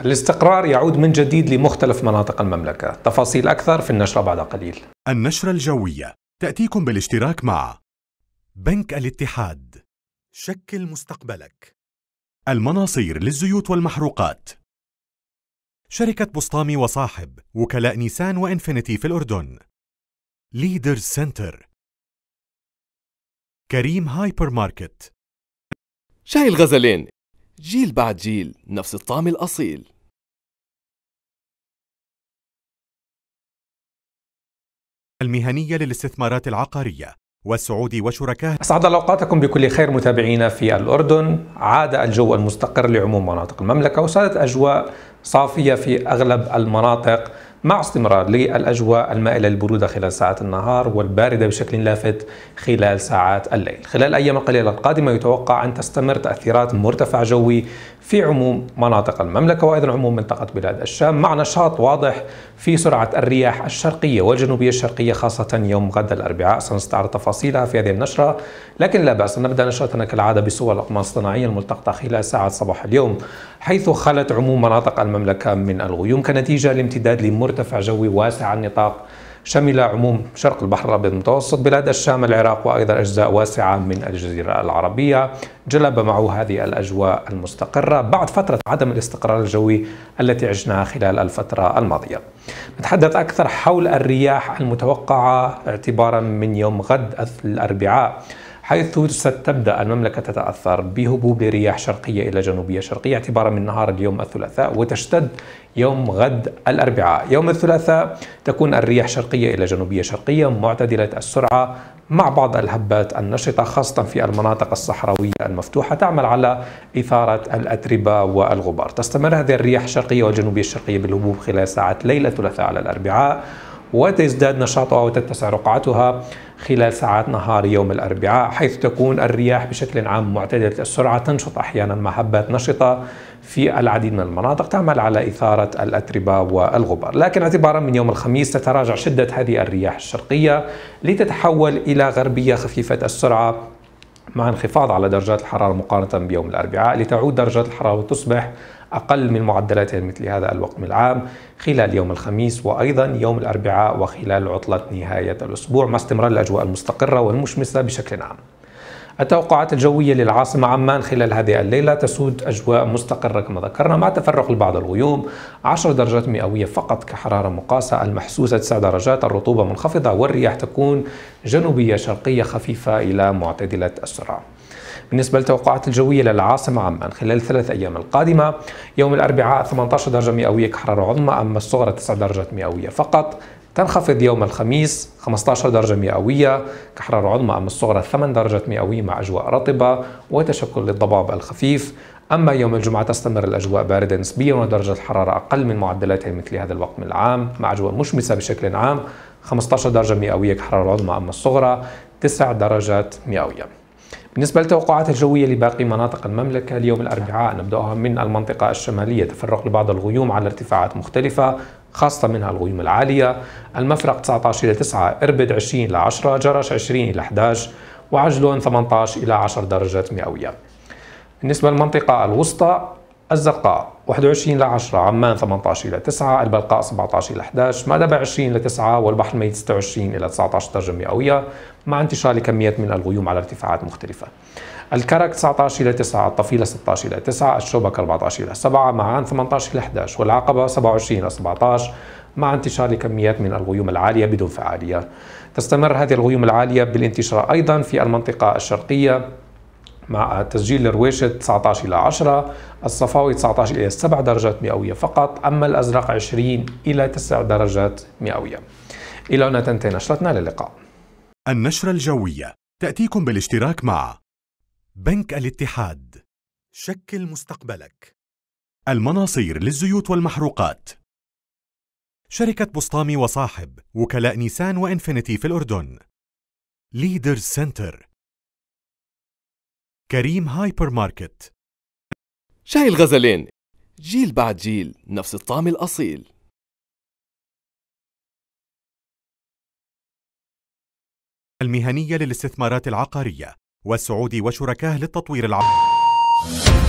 الاستقرار يعود من جديد لمختلف مناطق المملكة تفاصيل أكثر في النشرة بعد قليل النشرة الجوية تأتيكم بالاشتراك مع بنك الاتحاد شكل مستقبلك المناصير للزيوت والمحروقات شركة بسطامي وصاحب وكلاء نيسان وإنفينيتي في الأردن ليدرز سنتر كريم هايبر ماركت شاي الغزلين جيل بعد جيل نفس الطعم الأصيل المهنية للاستثمارات العقارية والسعود وشركاء أسعد الله أوقاتكم بكل خير متابعينا في الأردن عاد الجو المستقر لعموم مناطق المملكة وصارت أجواء صافية في أغلب المناطق مع استمرار للأجواء المائلة للبرودة خلال ساعات النهار والباردة بشكل لافت خلال ساعات الليل خلال الأيام القليلة القادمة يتوقع أن تستمر تأثيرات مرتفع جوي في عموم مناطق المملكة وأيضا عموم منطقة بلاد الشام مع نشاط واضح في سرعة الرياح الشرقية والجنوبية الشرقية خاصة يوم غد الأربعاء سنستعرض تفاصيلها في هذه النشرة لكن لا بأس نبدأ نشرتنا كالعادة بصور الأقمار الصناعية الملتقطة خلال ساعة صباح اليوم حيث خلت عموم مناطق المملكة من الغيوم كنتيجة لامتداد لمرتفع جوي واسع النطاق شمل عموم شرق البحر الأبيض المتوسط بلاد الشام العراق وأيضا أجزاء واسعة من الجزيرة العربية جلب معه هذه الأجواء المستقرة بعد فترة عدم الاستقرار الجوي التي عشناها خلال الفترة الماضية نتحدث أكثر حول الرياح المتوقعة اعتبارا من يوم غد الأربعاء حيث ستبدأ المملكة تتأثر بهبوب رياح شرقية إلى جنوبية شرقية اعتبارا من نهار اليوم الثلاثاء وتشتد يوم غد الأربعاء يوم الثلاثاء تكون الرياح شرقية إلى جنوبية شرقية معتدلة السرعة مع بعض الهبات النشطة خاصة في المناطق الصحراوية المفتوحة تعمل على إثارة الأتربة والغبار تستمر هذه الرياح الشرقية والجنوبية الشرقية بالهبوب خلال ساعات ليلة الثلاثاء على الأربعاء وتزداد نشاطها وتتسع رقعتها خلال ساعات نهار يوم الأربعاء حيث تكون الرياح بشكل عام معتدلة السرعة تنشط أحيانا مع نشطة في العديد من المناطق تعمل على إثارة الأتربة والغبار لكن اعتبارا من يوم الخميس تتراجع شدة هذه الرياح الشرقية لتتحول إلى غربية خفيفة السرعة مع انخفاض على درجات الحرارة مقارنة بيوم الأربعاء لتعود درجات الحرارة وتصبح أقل من معدلاتها مثل هذا الوقت من العام خلال يوم الخميس وأيضا يوم الأربعاء وخلال عطلة نهاية الأسبوع مع استمرار الأجواء المستقرة والمشمسة بشكل عام التوقعات الجوية للعاصمة عمان خلال هذه الليلة تسود أجواء مستقرة كما ذكرنا مع تفرق لبعض الغيوم 10 درجات مئوية فقط كحرارة مقاسة المحسوسة 9 درجات الرطوبة منخفضة والرياح تكون جنوبية شرقية خفيفة إلى معتدلة السرعة بالنسبة للتوقعات الجوية للعاصمة عمان خلال الثلاث أيام القادمة يوم الأربعاء 18 درجة مئوية كحرارة عظمى أما الصغرى 9 درجات مئوية فقط تنخفض يوم الخميس 15 درجة مئوية كحرارة عظمى أما الصغرى 8 درجات مئوية مع أجواء رطبة وتشكل للضباب الخفيف أما يوم الجمعة تستمر الأجواء باردة نسبيا ودرجة الحرارة أقل من معدلاتها مثل هذا الوقت من العام مع أجواء مشمسة بشكل عام 15 درجة مئوية كحرارة عظمى أما الصغرى 9 درجات مئوية بالنسبة للتوقعات الجوية لباقي مناطق المملكة اليوم الأربعاء نبدأها من المنطقة الشمالية تفرق لبعض الغيوم على ارتفاعات مختلفة خاصة منها الغيوم العالية المفرق 19 إلى 9 إربد 20 إلى 10 جرش 20 إلى 11 وعجلون 18 إلى 10 درجات مئوية بالنسبة للمنطقة الوسطى الزرقاء 21 ل 10 عمان 18 الى 9 البلقاء 17 الى 11 مادبا 20 الى 9 والبحر الميت 26 الى 19 درجه مئويه مع انتشار لكميات من الغيوم على ارتفاعات مختلفه الكرك 19 الى 9 الطفيله 16 الى 9 الشوبك 14 الى 7 معان 18 الى 11 والعقبه 27 الى 17 مع انتشار لكميات من الغيوم العاليه بدون فعاليه تستمر هذه الغيوم العاليه بالانتشار ايضا في المنطقه الشرقيه مع تسجيل الرويشة 19 إلى 10 الصفاوي 19 إلى 7 درجات مئوية فقط أما الأزرق 20 إلى 9 درجات مئوية إلى هنا تنتهي نشرتنا للقاء النشرة الجوية تأتيكم بالاشتراك مع بنك الاتحاد شكل مستقبلك المناصير للزيوت والمحروقات شركة بسطامي وصاحب وكلاء نيسان وإنفينيتي في الأردن ليدرز سنتر كريم هايبر ماركت شاي الغزلين جيل بعد جيل نفس الطعم الأصيل المهنية للاستثمارات العقارية والسعودي وشركاه للتطوير العقاري